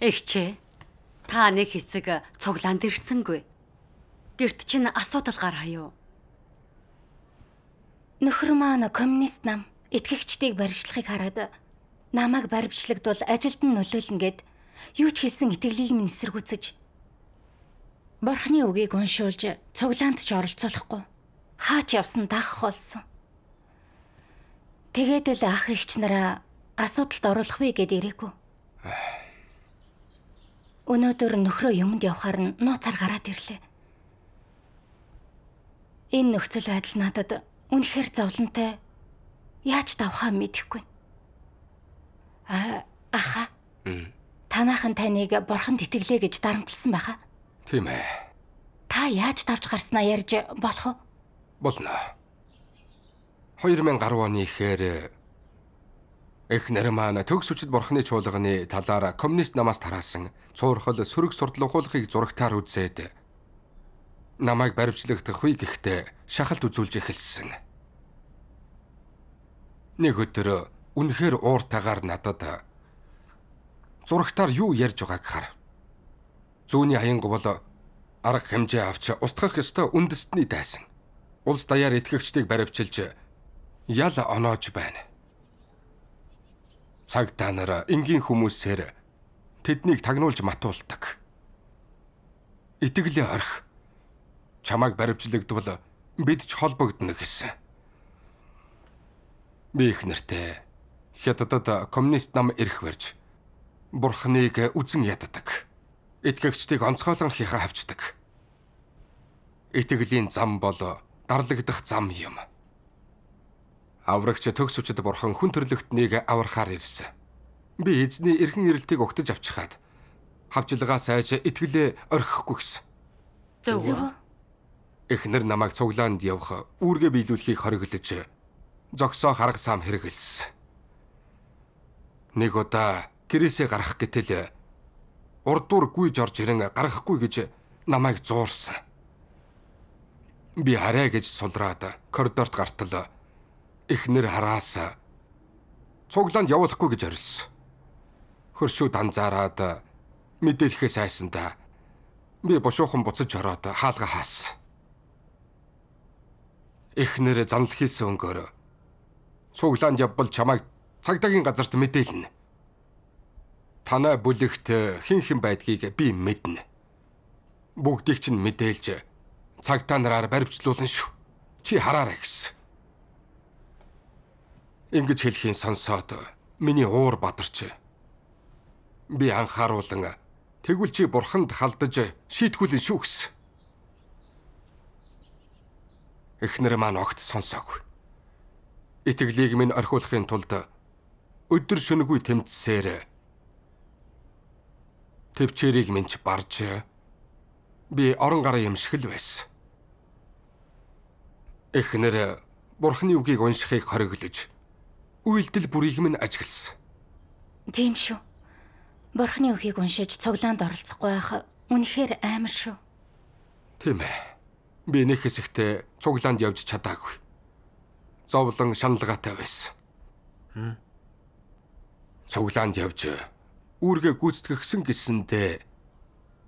Эгчээ. Та нэг хэсэг цуглаанд ирсэнгүй. Гэрт чинь асуудал гар хаяа. Нөхөр маань коммунист нам итгэгчдийг баривчлахыг хараад намайг баривчлагдвал ажилд нь нөлөөлнө гэд юу ч хэлсэн итгэлийг минь эсэргүүцэж Борхны үгийг уншуулж цуглаанд ч оролцуулахгүй хаач явсан дах холсон. Тэгээд л ах эгч нараа асуудалд оруулах вэ гэд ирээгүй. Өнөөдөр нөхрөө юмд явахаар нь нууцаар гараад ирлээ. Энэ нөхцөл байдал надад үнэхээр зовлонтой. Яаж давхаа мэдэхгүй. Аа, аха. Танаахан таныг бурханд итгэлээ гэж дарамтлсан байхаа. Тийм ээ. Та яаж давж гарснаа ярьж болох уу? Болно. 2010 оны ихээр Эх нэр маань төгс хүчит бурхны чуулганы талаар коммунист намаас тараасан цуурхал сөрөг сурдал ухуулахыг зурагтаар үзээд намайг баримтлагдахгүй гэхдээ шахалт үзүүлж эхэлсэн. Нэг өдөр үнэхээр ууртагаар надад зурагтаар юу ярьж байгааг хар. Зүүнний хаянга бол арга хэмжээ авч устгах ёстой үндэстний дайсан. Улс даяар итгэгчдийг баримтчилж ял оноож байна. Сагдаа нараа энгийн хүмүүсээр тэднийг тагнуулж матуулдаг. Итгэлээ орх. Чамайг баримтлагдвал бид ч холбогдно гэсэн. Би их нэртэй хятадд коммунист нам ирэх барьж бурхныг үзэн яддаг. Итгэгчдийг онцгойлон хийхэ хавчдаг. Итгэлийн зам бол дарлагдах зам юм. Аврагч төгс хүчит бурхан хүн төрлөختнийг аврахаар ирсэн. Би эзний эргэн ирэлтийг угтаж авчихад хавчлагаас айж итгэлээ орхихгүй гэсэн. Зөв. Эхнэр намайг цуглаанд явах үүргээ биелүүлэхийг хориглож зогсоо харга сам хэрэгэлсэн. Нэг удаа гэрээсээ гарах гэтэл урд дуур гүйж орж ирэн гарахгүй гэж намайг зуурсан. Би хараа гэж сулраад коридорт гартал эхнэр хараасаа цуглаанд явуулахгүй гэж орилсон. Хөршүүд анзаараад мэдээлхээс айсандаа би бушуухан буцаж ороод хаалга хаас. Эхнэр занал хийсэн өнгөөр цуглаанд явбал чамайг цагдаагийн газарт мэдээлнэ. Танай бүлэгт хэн хэн байдгийг би мэднэ. Бүгдийг чинь мэдээлж цагтаа нараар баримтлуулна шүү. Чи хараарай гэсэн. Ингэж хэлхийн сонсоод миний уур бадарч. Би анхааруулan тэгвэл чи бурханд халдаж шийтгүүлэн шүүхс. Эхнэр маань огт сонсоогүй. Итгэлийг минь орхиулахын тулд өдөр шөнөгүй тэмцсээр төвчээрийг минь ч барж би орон гарын юмшиг л байсан. Эхнэр бурхны үгийг уншихыг хориглож үйлдэл бүрийг минь ажигласан. Тийм шүү. Бурхны үхийг уншиж цуглаанд оролцохгүй байх үнэхээр амар шүү. Тийм ээ. Би нэг хэсэгтээ цуглаанд явж чадаагүй. Зовлон шаналгаатай байсан. Хм. Цуглаанд явж үүргээ гүйцэтгэхсэн гэсэндээ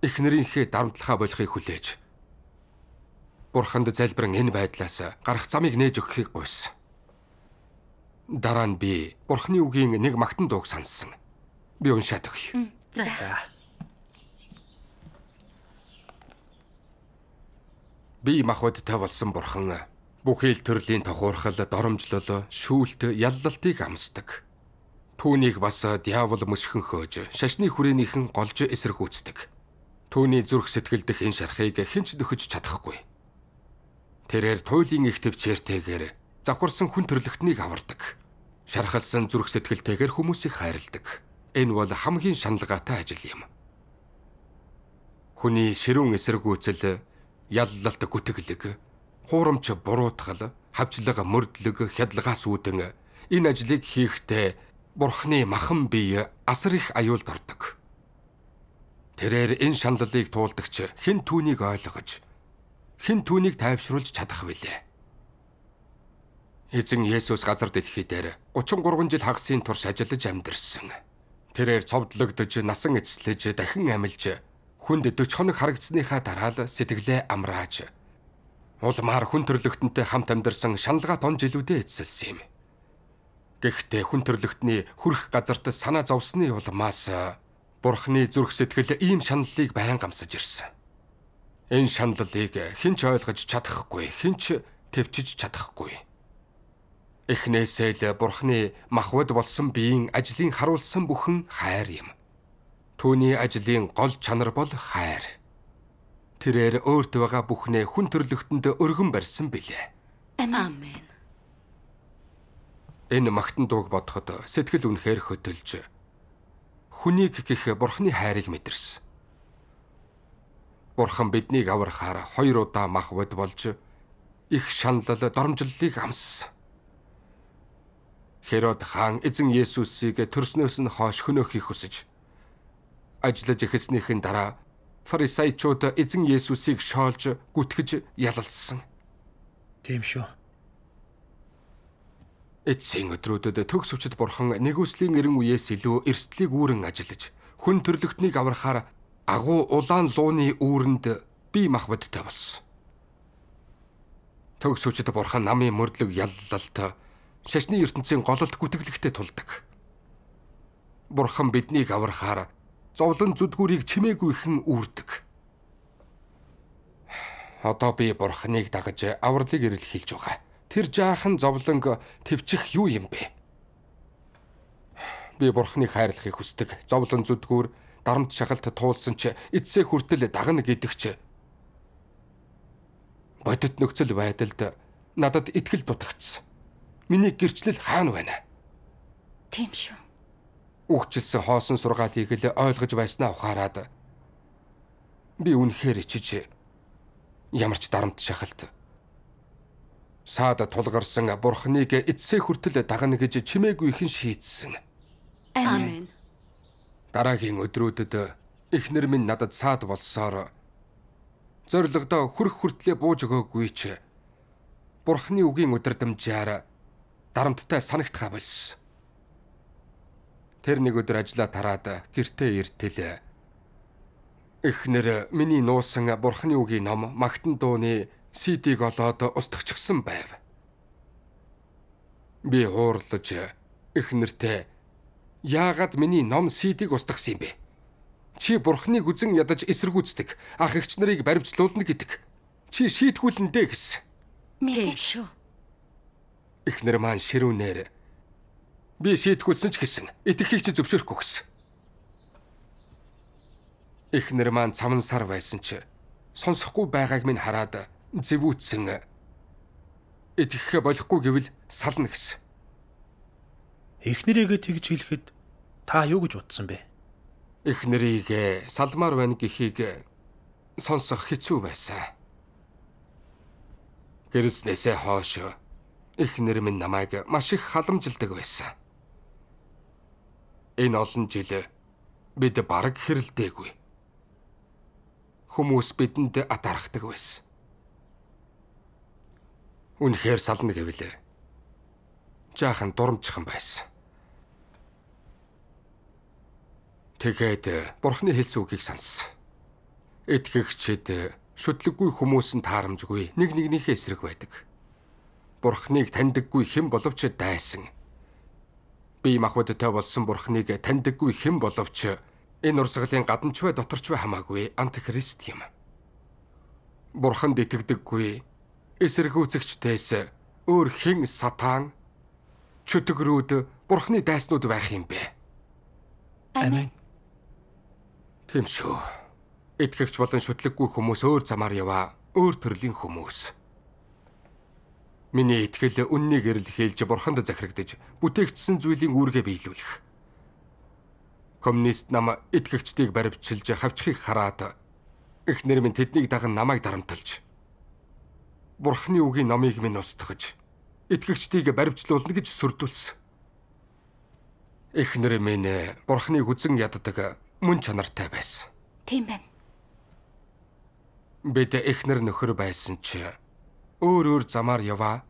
эхнэрийнхээ дарамтлахаа болохыг хүлээж Бурханд залбирan энэ байдлаас гарах замыг нээж өгөхийг гуйсан. Дараа нь би Бурхны үгийн нэг магтан дууг сонссон. Би уншаад өгье. За. Би махбодтой болсон Бурхан бүхэл төрлийн тохуурхал, доромжлол, шүүлт, яллалтыг амсдаг. Түүнийг бас диавол мөсхөн хөөж, шашны хүрээнийхэн голж эсэргүүцдэг. Түүний зүрх сэтгэл дэх энэ шархыг хэн ч нөхөж чадахгүй. Тэрээр туйлын их төвчээртэйгээр завхарсан хүн төрлөختнийг авардаг шархалсан зүрх сэтгэлтэйгээр хүмүүсийг хайрладаг. Энэ бол хамгийн шаналгаатай ажил юм. Хүний ширүүн эсэргүүцэл, яллалт гүтгэлэг, хуурамч буруутгал, хавчлага мөрдлөг, хядлагаас үүдэн энэ ажлыг хийхдээ бурхны махан бие асар их аюулд ордог. Тэрээр энэ шаналлыг туулдагч хэн түүнийг ойлгож, хэн түүнийг тайвшруулж чадах вилээ. Эзэн Есүс газар дэлхий дээр 33 жил хагасын турш ажиллаж амьдэрсэн. Тэрээр цовдлогдож, насан эцэслэж, дахин амилж, хүнд 40 хоног харагдсныхаа дараа л сэтгэлээ амрааж, улмаар хүн төрлөختөнтэй хамт амьдэрсэн шаналгаа тон жилүүдэд эцэлсэн юм. Гэхдээ хүн төрлөختний хүрх газарт санаа зовсны улмаас Бурхны зүрх сэтгэл ийм шаналлыг байн гамсаж ирсэн. Энэ шаналлыг хэн ч ойлгож чадахгүй, хэн ч төвчж чадахгүй. Эхнээсээ л Бурхны махвд болсон биеийн ажлын харуулсан бүхэн хайр юм. Түүний ажлын гол чанар бол хайр. Тэрээр өөрт байгаа бүхнээ хүн төрлөختөнд өргөн барьсан билээ. Амен. Энэ магтан дууг бодоход сэтгэл үнэхээр хөдөлж хүнийг гэх Бурхны хайрыг мэдэрсэн. Бурхан биднийг аврахаар хоёр удаа махвд болж их шаналл доромжллыг амссан. Херод хаан эзэн Есүсийг төрснөөс нь хойш хөнөөхийг хүсэж ажиллаж эхэлснийхэн дараа фарисеучуд эзэн Есүсийг шоолж гүтгэж ялалсан. Тийм шүү. Эцсийн өдрүүдэд төгс өчд бурхан нэгүслийн эрен үеэс илүү эрсдлийг үүрэн ажиллаж хүн төрлөختнийг аврахаар агуу улаан лууны үүрэнд бие махбодтой болсон. Төгс өчд бурхан намын мөрдлөг яллалт шашны ертөнцийн гололт гүтгэлэгтээ тулдаг. Бурхан биднийг аврахаар зовлон зүдгүүрийг чимээгүйхэн үүрдэг. Одоо би бурханыг дагаж авралыг ирэл хэлж байгаа. Тэр жаахан зовлонг төвчих юу юм бэ? Би бурханыг хайрлахыг хүсдэг. Зовлон зүдгүүр дарамт шахалт туулсан ч эцсээ хүртэл дагна гэдэг ч бодит нөхцөл байдалд надад итгэл дутагдсан. Миний гэрчлэл хаана байна? Тийм шүү. Үхчилсэн хоосон сургаалыг л ойлгож байснаа ухаарад би үнэхээр ичиж ямар ч дарамт шахалт саада тулгарсан бурхныг эцсээ хүртэл дагна гэж чимээгүй хэн шийтсэн. Амен. Дараагийн өдрүүдэд эхнэр минь надад саад болсоор зоригдоо хүрх хүртлээ бууж өгөөгүй ч бурхны үгийн өдрөмжээр дарамттай санагтхаа болсон. Тэр нэг өдөр ажиллаа тараад гэртээ иртэлээ. Эхнэр миний нуусан бурхны үгийн ном магтан дууны CD-г олоод устгахчихсан байв. Би хуурлаж эхнэртэй "Яагаад миний ном CD-г устгахсан юм бэ? Чи бурхныг үзен ядаж эсэргүүцдэг, ах эгч нарыг баривчлуулна гэдэг. Чи шийтгүүлэн дээ" гэсэн. Мэдээч шүү. Эхнэр маань ширүүнээр би шийтгүүлсэн ч гэсэн итгэхийг чи зөвшөөрөхгүй гэсэн. Эхнэр маань цаман сар байсан ч сонсохгүй байгааг минь хараад зэвүүцсэн. Итгэхэ болохгүй гэвэл сална гэсэн. Эхнэрийгээ тэгж хэлэхэд та юу гэж утсан бэ? Эхнэрийг салмаар байна гэхийг сонсох хэцүү байсан. Гэрснээсээ хойш Эхнэр минь намайг маш их халамжилдаг байсан. Энэ олон жил бид бараг хэрэлдээгүй. Хүмүүс бидэнд атархдаг байсан. Үнэхээр сална гэвлээ. Жаахан дурамчхан байсан. Тэгээд бурхны хэлсэн үгийг сонссон. Итгэгчид шүтлэггүй хүмүүс нь таарамжгүй нэг нэгнийхээ эсрэг байдаг. Бурхныг таньдаггүй хэн боловч дайсан. Би махбодтой болсон Бурхныг таньдаггүй хэн боловч энэ урсгалын гаданч вэ доторч вэ хамаагүй антихрист юм. Бурханд итгэдэггүй эсэргүүцэгчтэйс өөр хэн сатан чөтгөрүүд Бурхны дайснууд байх юм бэ? Амен. Тэм шүү. Итгэгч болон шүтлэггүй хүмүүс өөр замаар яваа, өөр төрлийн хүмүүс. Миний итгэл үннийг эрэл хэлж бурханд захирагдж бүтээгдсэн зүйлийн үүргээ биелүүлэх. Коммунист нам итгэгчдийг баривчилж хавчхийг хараад эхнэр минь тэднийг даган намайг дарамталж Бурхны үгийн номыг минь устгаж итгэгчдийг баривчлуулна гэж сүрдүүлсэн. Эхнэр минь Бурхны хүзэн яддаг мөн чанартай байсан. Тийм байна. Бид эхнэр нөхөр байсан ч өөр өөр замаар яваа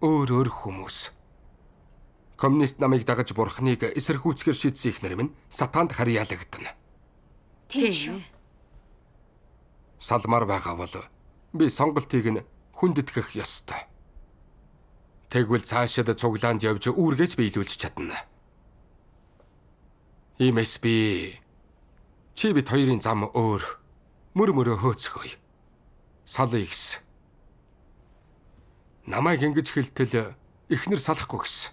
өөр өөр хүмүүс. Коммунист намыг дагаж бурхныг эсэрхүүцгэр шийдсэн их нэр минь сатаанд харьяалагдана. Тийм шүү. Салмар байгаа бол би сонголтыг нь хүндэтгэх ёстой. Тэгвэл цаашид цуглаанд явж үүргэж биелүүлж чадна. Иймээс би чи бид хоёрын зам өөр мөр мөрөө хөөцгөй. Сал ихс Намайг ингэж хэлтэл эхнэр салахгүй гэсэн.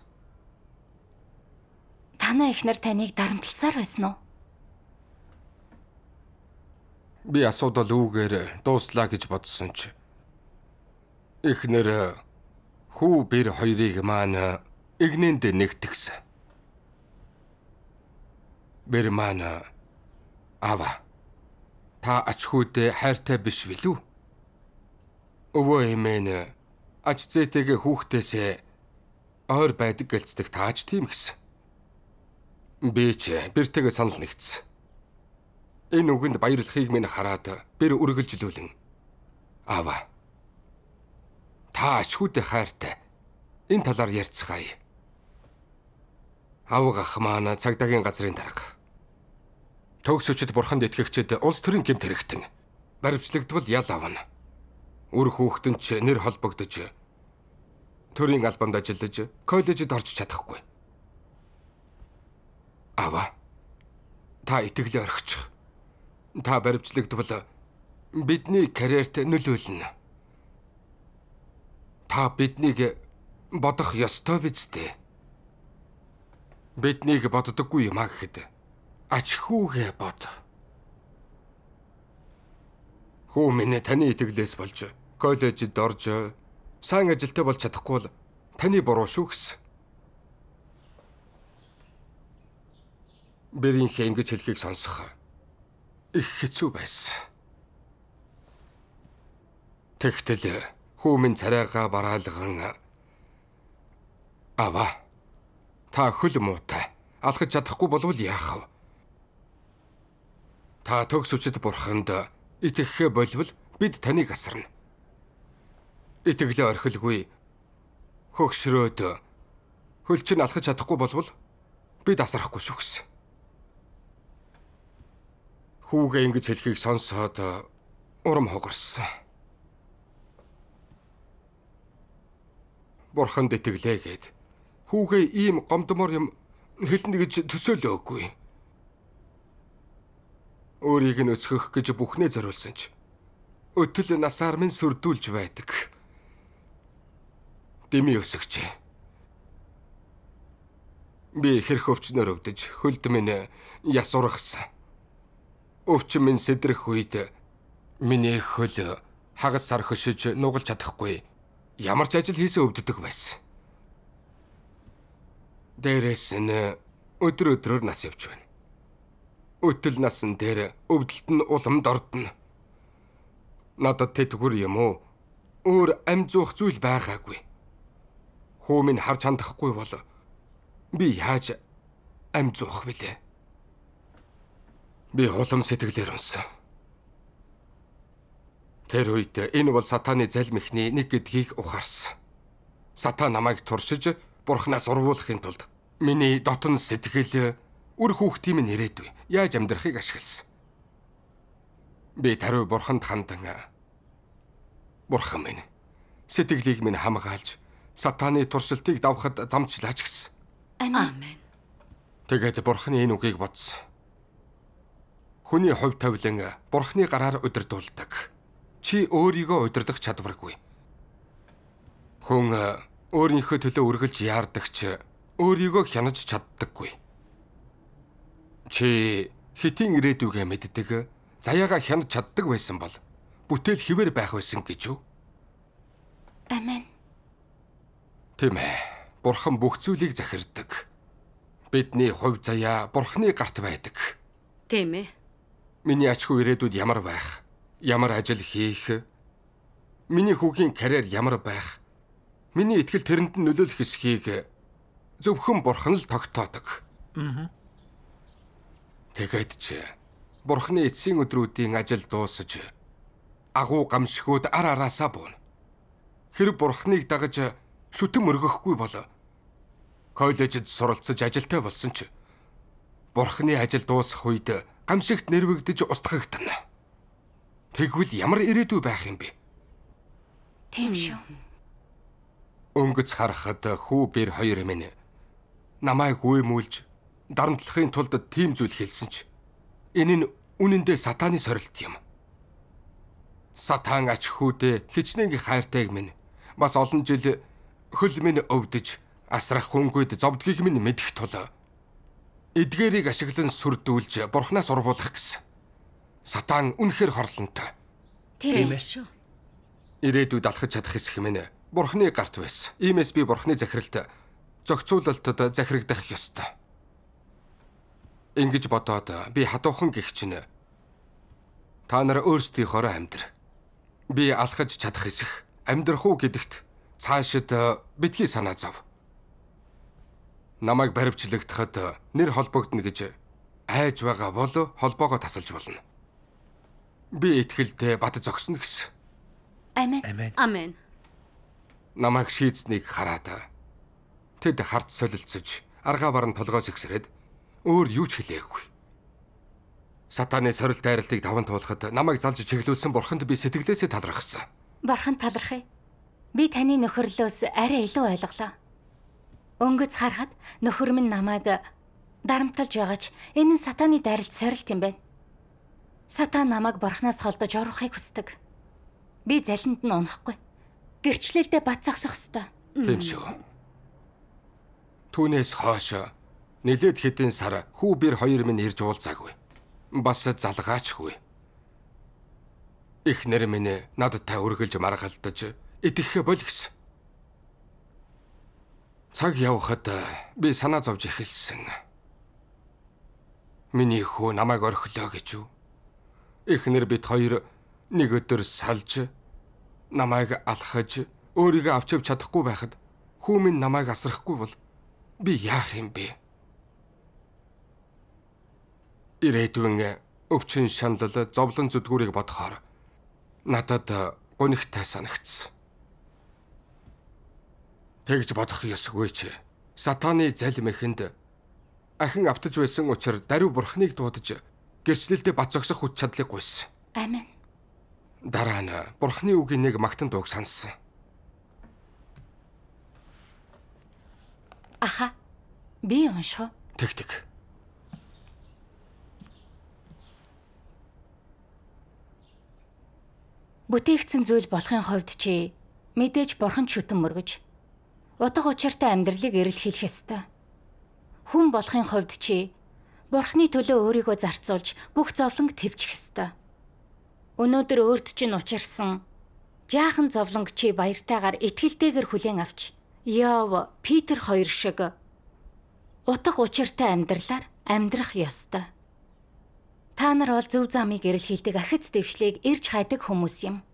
Танай эхнэр таныг дарамтлсаар байсан уу? Би асуудал үүгээр дууслаа гэж бодсон ч эхнэр хүү бэр хоёрыг маань игнэнд нэгтгсэн. Бэр маань ава та ачхүүдээ хайртай биш билүү? Өвөө эмээнэ аж зээтэйгээ хүүхдээсээ ойр байдаг гэлцдэг тааж тийм гэсэн. Би ч бэртэйгээ санал нэгдсэн. Энэ үгэнд баярлахыг минь хараад бэр үргэлжлүүлэн. Аава. Та ачхүүтэй хайртай. Энэ талаар ярьцгаая. Авга хмаана цагдаагийн газрын дарга. Төгсөчд бурханд итгэгчд улс төрийн гэмт хэрэгтэн. Баримтлагдвал ял авна. Үр хүүхэд нь ч нэр холбогдож төрийн албанд ажиллаж коллежид орж чадахгүй. Аваа. Та итгэлээ орхичих. Та баримтлагдвал бидний карьерт нөлөөлнө. Та биднийг бодох ёстой биз дээ. Биднийг боддоггүй юм а гэхэд ач хүүгээ бод. Хүү минь таны итгэлээс болж коллежид орж сайн ажилтай болж чадахгүй л таны буруу шүү гэсэн. Бэрийнхээ ингэж хэлхийг сонсох их хэцүү байсан. Тэгтэл хүмүн царайгаа бараалган аваа та хөл муутай алхаж чадахгүй болвол яах вэ? Та төгсвчд бурханд итгэх болвол бид таныг асарна итгэлээ орхилгүй хөгшрөөд хөл чинь алхаж чадахгүй болвол би дасрахгүй шүү гэсэн. Хүүгээ ингэж хэлхийг сонсоод урам хогорсон. Бурханд итгэлээ гээд хүүгээ ийм гомдмор юм хэлнэ гэж төсөөлөөгүй. Өөрийг нь өсгөх гэж бүхнээ зориулсан ч өтөл насаар минь сүрдүүлж байдаг. Дими өсөгч. Би хэрх өвчнөр өвдөж хөлд минь яс ургасан. Өвчин минь сэдрэх үед миний хөл хагас сар хөшиж нугалж чадахгүй. Ямар ч ажил хийсэн өвддөг байсан. Дээрээс нь өдөр өдрөөр нас явж байна. Өтөл насан дээр өвдөлт нь уламд ордно. Надад тэтгэр юм уу? Өөр амь зуух зүйл байгаагүй хүү минь харж хандахгүй бол би яаж амь зуух вүлээ? Би хулам сэтгэлээр унсан. Тэр үед энэ бол сатааны залмихны нэг гэдгийг ухаарсан. Сатан намайг туршиж бурхнаас урвуулахын тулд миний дотн сэтгэл үр хүүхдийн минь ирээдүй яаж амьдрахыг ашигласан. Би тариу бурханд хандан бурхан минь сэтгэлийг минь хамгаалж сатаны туршилтыг давхад замчил ажигсан. Амен. Тэгээд бурхны энэ үгийг бодсон. Хүний хувь тавилан бурхны гараар удирдуулдаг. Чи өөрийгөө удирдах чадваргүй. Хүн э, өөрийнхөө төлөө үргэлж яардаг ч өөрийгөө хянаж чаддаггүй. Чи хитийн ирээдүгэ мэддэг, заяага хянаж чаддаг байсан бол бүтээл хിവэр байх байсан гэж үү? Амен. Тийм ээ. Бурхан бүх зүйлийг захирддаг. Бидний хувь заяа Бурханы гарт байдаг. Тийм ээ. Миний ач хүү ирээдүйд ямар байх? Ямар ажил хийх? Миний хүүгийн карьер ямар байх? Миний итгэл тэрэнд нь нөлөөлөх хэсгийг зөвхөн Бурхан л тогтоодог. Аа. Тэгээд ч Бурханы эцсийн өдрүүдийн ажил дуусаж агуу гамшгүүд ар араасаа буун. Хэрэг Бурханыг дагаж шүтэн мөргөхгүй болоо. Коллежид суралцж ажилтаа болсон ч бурхны ажил дуусах үед гамшигт нэрвэгдэж устгагдана. Тэгвэл ямар ирээдүй байх юм бэ? Тийм шүү. Өнгөц харахад хүү бэр хоёр эмээнэ. Намайг үймүүлж дарамтлахын тулд тийм зүйл хэлсэн ч энэ нь үнэндээ сатааны сорилт юм. Сатан ач хүүдээ хичнээн хайртайг минь бас олон жил хөл минь өвдөж асрах хөнгөд зовдгийг минь мэдэх тул эдгэрийг ашиглан сүрдүүлж бурхнаас урвуулах гэсэн. Сатан үнэхэр хорлонтой. Тийм ээ шүү. Ирээдүйд алхаж чадах хэсэг минь бурхны гарт байсан. Иймээс би бурхны захиралт зохицуулалтад захирагдах ёстой. Ингиж бодоод би хатуухан гих чинь та нар өөрсдийнхоороо амьдр. Би алхаж чадах хэсэг амьдрах уу гэдэгт Цаашид э, битгий санаа зов. Намайг баримтлагдахад э, нэр холбогдно гэж айж байгаа бол э, холбоогоо тасалж болно. Би итгэлтэй бат зогсно гэсэн. Амен. Амен. Намайг шийдснийг хараад тэд харт солилцож аргаа баран толгоос ихсрээд өөр юу ч хэлээгүй. Сатаны сорилт дайралтыг даван туулахад намайг залж чиглүүлсэн бурханд би сэтгэлээсээ талархсан. Бурхан талархъя. Би таны нөхөрлөөс арай илүү ойлголоо. Өнгөц харахад нөхөр минь намайг дарамтлаж байгаач энэ нь сатааны дайралт сорилт юм байна. Сатан намайг борхноос холдож орохыг хүсдэг. Би залинд нь унахгүй. Гэрчлэлдээ бат зогсох ёстой. Тийм шүү. Түүнээс хойш нэлээд хэдэн сар хүү бэр хоёр минь ирж уулзаагүй. Бас залгаачгүй. Эхнэр минь надтай үргэлж маргалдаж идэхээ болигс. Цаг явхад э, би санаа зовж эхэлсэн. Миний хүү намайг орхилоо гэж юу? Эхнэр бид хоёр нэг өдөр салж намайг алхаж өөрийгөө авч явж чадахгүй байхад хүү минь намайг асрахгүй бол би яах юм бэ? Ирээдүйн э, өвчин шаналл зовлон зүдгүүрийг бодохоор надад э, гонигтай санагцсан. Тэгж бодох ёсгүй ч. Сатаны залим эхэнд ахин автж байсан учраас даруй бурхныг дуудаж гэрчлэлтэд бат зогсох хүч чадлыг гуйсан. Амин. Дараа нь бурхны үгийн нэг магтан дууг сонссон. Аха. Би уншо. Тэг тэг. Бүтээгдсэн зүйл болохын хувьд чи мэдээж бурхан шүтэн мөргөж утга учиртай амьдралыг эрэл хийх ёстой. Хүн болохын хувьд чи Бурхны төлөө өөрийгөө зарцуулж бүх зовлонг твчих ёстой. Өнөөдөр өөрт чинь учирсан жаахан зовлонг чи баяртайгаар итгэлтэйгээр хүлээн авч Йов, Питер хоёр шиг утга учиртай амьдралаар амьдрах ёстой. Та нар бол зөв замыг эрэлхийлдэг ахиц дэвшлийг эрж хайдаг хүмүүс юм.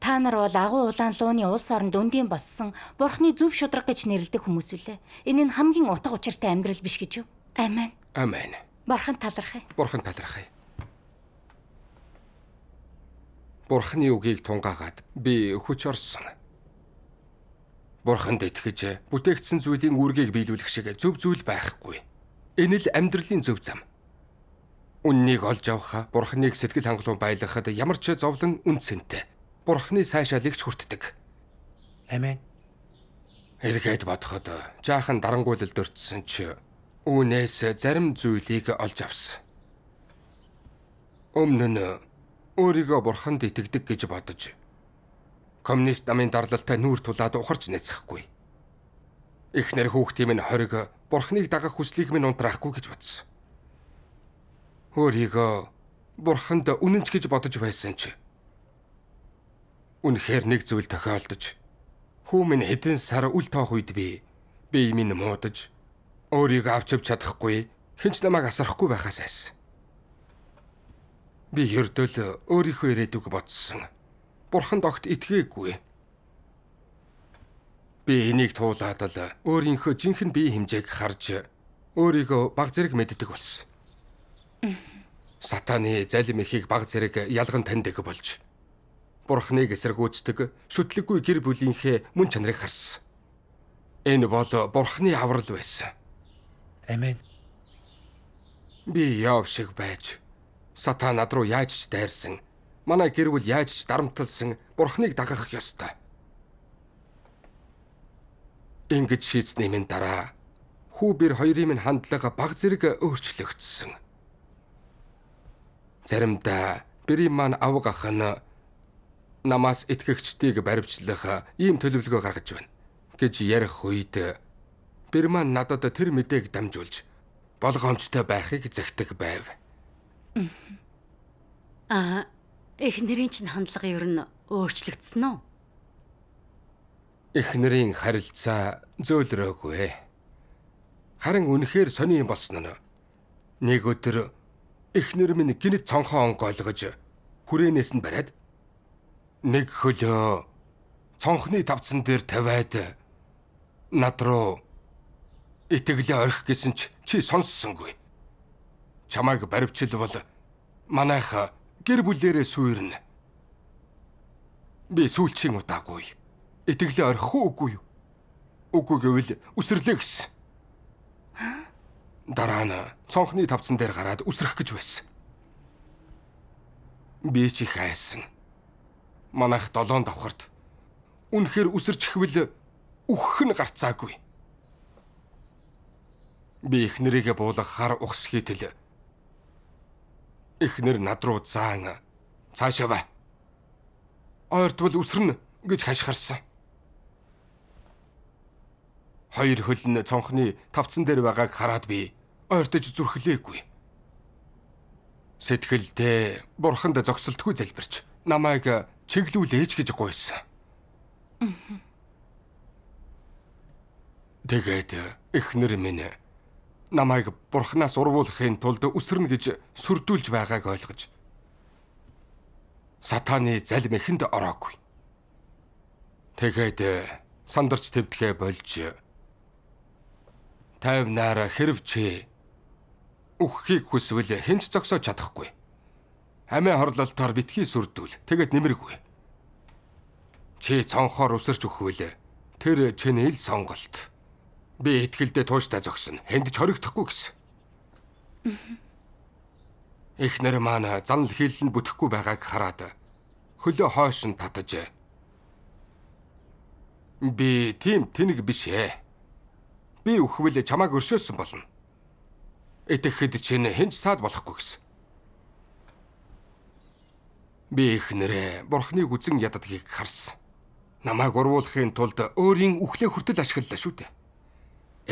Та нар бол агуу улаан лууны улс орнд өндийн боссон бурхны зөв шудраг гэж нэрлдэг хүмүүс үлээ. Энэ нь хамгийн утга учиртай амьдрал биш гэж юу? Амен. Амен. Бурхан талархъя. Бурхан талархъя. Бурхны үгийг тунгаагаад би хүч орсон. Бурханд итгэж бүтээгдсэн зүйлийн үүргийг биелүүлэх шиг зөв зүйл байхгүй. Энэ л амьдралын зөв зам. Үннийг олж авах, бурхныг сэтгэл хангалуун байлгахад ямар ч зовлон үнцэнтэй бурхны сайшаалыгч хүртдэг. Амен. Эргээд бодоход жаахан дарангуйлалд өртсөн ч үүнээс зарим зүйлийг олж авсан. Өмнө нь өөрийгөө бурханд итгэдэг гэж бодож коммунист намын дарлалтай нүүр тулаад ухарч нэцэхгүй. Эхнэр хүүхдийн минь хориг бурхныг дагах хүслийг минь унтраахгүй гэж бодсон. Өөрийгөө бурханд үнэнч гэж бодож байсан ч Үнэхээр нэг зүйл тохиолдож хүмүн хэдэн сар үл тоох үед би бие минь муудаж өөрийгөө авч явж чадахгүй хинч намайг асрахгүй байхаас айсан. Би ердөө л өөрийнхөө ирээдүг бодсон. Бурхан догт итгээгүй. Би энийг туулаад л өөрийнхөө жинхэнэ бие хэмжээг харж өөрийгөө баг зэрэг мэддэг болсон. Сатаны залим ихийг баг зэрэг ялган таньдаг болж бурхныг эсэргүүцдэг шүтлэггүй гэр бүлийнхээ мөн чанарыг харсан. Энэ бол бурхны аврал байсан. Амен. Би яв шиг байж сатан над руу яаж ч дайрсан. Манай гэр бүл яаж ч дарамтлсан бурхныг дагах ёстой. Ингэж шийдсний минь дараа хүү бэр хоёрын минь хандлага баг зэрэг өөрчлөгдсөн. Заримдаа бэрийн маань авга ах нь намаас итгэгчдийг баривчлах ийм төлөвлөгөө гаргаж байна гэж ярих үед Бирман надад тэр мэдээг дамжуулж болгоомжтой байхыг захидаг байв. Аа эхнэрийн чинь хандлага ер нь өөрчлөгдсөн үү? Эхнэрийн харилцаа зөөлрөөгүй. Харин үнэхээр сони юм болсон нь. Нэг өдөр эхнэр минь гинт цонхоо онгойлгож хүрээнээс нь бариад Нэг хөлөө э, цонхны тавцан дээр тавиад э, над руу итгэлээ орхих гэсэн ч чи сонссонгүй. Чамайг баривчлвал манайха э, гэр бүлээрээ сүйрнэ. Би сүүлчийн удаагүй. Итгэлээ орхих уугүй юу? Үгүй гэвэл үсрлээ гэсэн. Дараа нь цонхны тавцан дээр гараад үсрэх гэж байсан. Би ч их айсан. Манайх 7 давхарт үнэхээр үсэрч хвэл үхэх нь гарцаагүй. Би эхнэрийгэ буулгахаар ухс хийтэл. Эхнэр над руу заан цаашаа бай. Ойртвол үсрэн гэж хашгирсан. Хоёр хөл нь цонхны тавцан дээр байгааг хараад би ойртож зүрхлээгүй. Сэтгэлдээ бурханд зогсолтгүй залбирч намайг чиглүүлээч гэж гуйсан. Тэгээд эхнэр минь намайг бурхнаас урвуулахын тулд өсөрнө гэж сүрдүүлж байгааг ойлгож сатаны залим эхэнд ороогүй. Тэгэхэд сандарч төвдгээ болж тайвнаараа хэрвчээ үххийг хүсвэл хэн ч зогсоож чадахгүй. Амийн хорлолтоор битгий сүрдүүл. Тэгэд нэмэргүй. Чи цонхоор үсэрч өгвөлээ. Тэр чиний л сонголт. Би ихтгэлдээ тууштай зогсно. Хэнд ч хоригдохгүй гэсэн. Их нэр маань занл хийлэн бүтэхгүй байгааг хараад хөлөө хойш нь татажээ. Би тийм тэнэг биш ээ. Би үхвэл чамайг өршөөсөн болно. Итгэхэд чинь хэн ч саад болохгүй гэсэн. Би эхнэрээ бурхны хүзэн яддгийг харсан. Намааг урвуулахын тулд өөрийн үхлээ хүртэл ашиглалаа шүү дээ.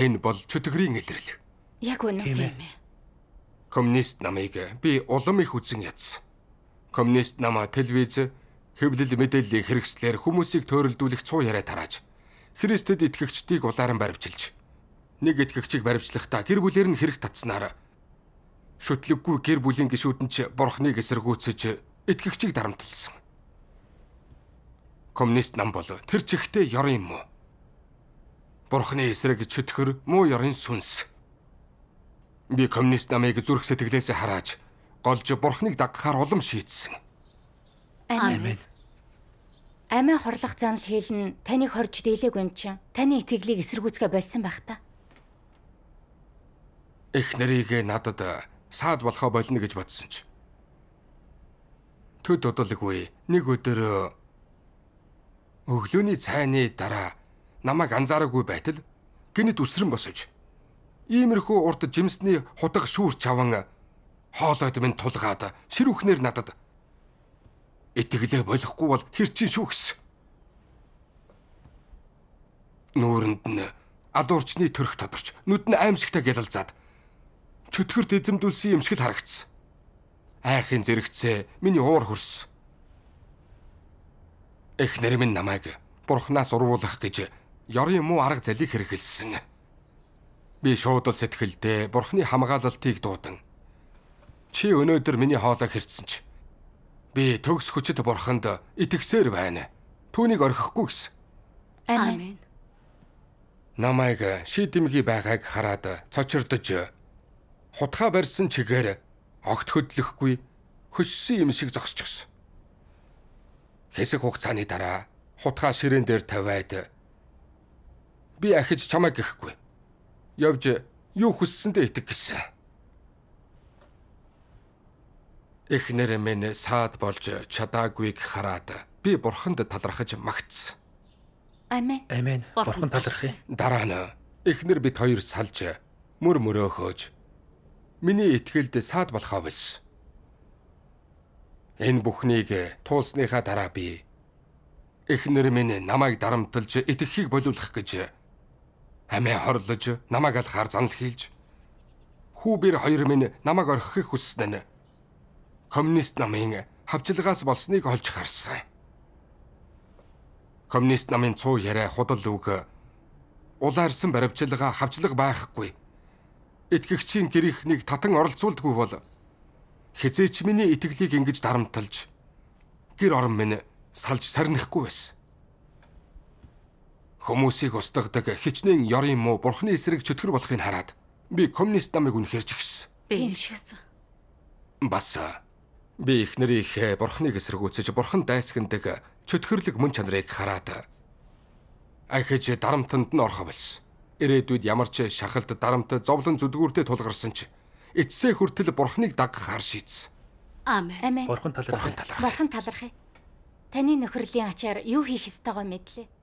Энэ бол чөтгөрийн илрэл. Яг үнэн юм ээ. Коммунист намыг би улам их үзэн ядсан. Коммунист намаа телевиз, хэвлэл мэдээллийн хэрэгслэр хүмүүсийг төрөлдүүлэх цуу яриа тарааж, Христэд итгэгчдийг улааран баривчилж, нэг итгэгчийг баривчлахдаа гэр бүлээр нь хэрэг татснаар шүтлэггүй гэр бүлийн гишүүд нь ч бурхныг эсэргүүцэж итгэгчийг дарамтлсан. Коммунист нам бол тэр чигтээ ёрын юм уу? Бурхны эсрэг чөтгөр муу ёрын сүнс. Би коммунист намыг зүрх сэтгэлээс харааж голж бурхныг дагахаар улам шийдсэн. Амен. Амиа хорлох занал хэлн таныг хорж дийлээгүй юм чинь. Таны итгэлийг эсэргүүцгээ болсон байх та. Их нарийг надад саад болохоо болно гэж бодсон ч төд удалгүй нэг өдөр э, өглөөний цайны дараа намайг анзаараагүй байтал гинэд үсрэн босож иймэрхүү урт жимсний хутга шүүр чаван э, хоолойд минь тулгаад ширүүхнэр надад итгэлээ болохгүй бол хэрчийн шүүхс нүүрэнд нь адуурчны төрх тодорч нүд нь аимшигтай гялалзаад чөтгөрт эзэмдүүлсэн юм шиг л харагдсан айхын зэрэгцээ миний уур хөрс. Эхнэр минь намайг бурхнаас урвуулах гэж ёрын муу арга залих хэрэгэлсэн. Би шууд л сэтгэлдээ бурхны хамгаалалтыг дуудан. Чи өнөөдөр миний хоолой хэрцсэн ч би төгс хүчит бурханд итгэсээр байна. Түүнийг орхихгүй гэсэн. Амен. Намайг шийдэмгий байгааг хараад цочирдож хутгаа барьсан чигээр огт хөдлөхгүй хөшсөн юм шиг зогсчихсон. Хэсэг хугацааны дараа хутгаа ширээн дээр тавиад би ахиж чамаа гэхгүй. Явж юу хүссэндээ итг гисэн. Эхнэр минь саад болж чадаагүйг хараад би бурханд талархаж магтсан. Амен. Амен. Бурхан талархъя. Дараа нь эхнэр бит хоёр салж мөр мөрөө хөөж миний итгэлд саад болохоо биш. Энэ бүхнийг туулсныхаа дараа би эхнэр минь намайг дарамтлж итгэхийг боловлох гэж амиа хорлож намайг алхаар занал хийлж хүү бэр хоёр минь намайг орхихыг хүссэн нь коммунист намын хавчлагаас болсныг олж харсан. Коммунист намын цуу яриа худал үг улаарсан баримтлага хавчлаг байхгүй итгэгчийн гэр ихнийг татан оролцуулдгүй бол хизээч миний итгэлийг ингэж дарамталж гэр орон минь салж сарнихгүй байсан. Хүмүүсийг устгадаг хичнээн ёрын муу бурхны эсрэг чөтгөр болохыг хараад би коммунист намыг үнэхээр жигсэн. Тийм шигсэн. Бас би их нарийнхээ бурхныг эсэргүүцэж бурхан дайсагнадаг чөтгөрлөг мөн чанарыг хараад ахиж дарамтанд нь орхов болсон. Ирээдүйд ямар ч шахалт дарамт зовлон зүдгүүртэй тулгарсан ч эцсээ хүртэл бурхныг дагахаар шийдсэн. Аамен. Амен. Бурхан талархах. Бурхан талархах. Таны нөхрөлийн ачаар юу хийх ёстойгоо мэдлээ.